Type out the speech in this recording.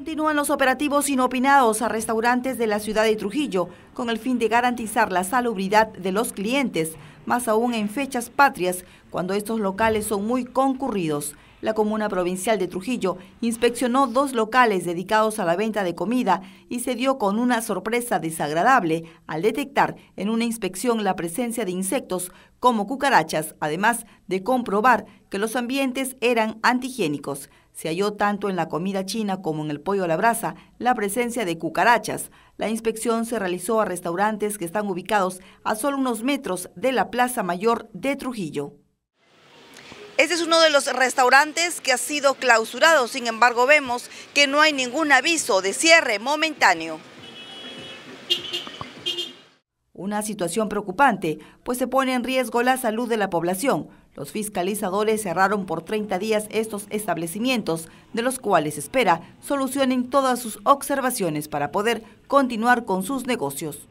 Continúan los operativos inopinados a restaurantes de la ciudad de Trujillo con el fin de garantizar la salubridad de los clientes, más aún en fechas patrias, cuando estos locales son muy concurridos la Comuna Provincial de Trujillo inspeccionó dos locales dedicados a la venta de comida y se dio con una sorpresa desagradable al detectar en una inspección la presencia de insectos como cucarachas, además de comprobar que los ambientes eran antihigiénicos. Se halló tanto en la comida china como en el pollo a la brasa la presencia de cucarachas. La inspección se realizó a restaurantes que están ubicados a solo unos metros de la Plaza Mayor de Trujillo. Este es uno de los restaurantes que ha sido clausurado, sin embargo vemos que no hay ningún aviso de cierre momentáneo. Una situación preocupante, pues se pone en riesgo la salud de la población. Los fiscalizadores cerraron por 30 días estos establecimientos, de los cuales espera solucionen todas sus observaciones para poder continuar con sus negocios.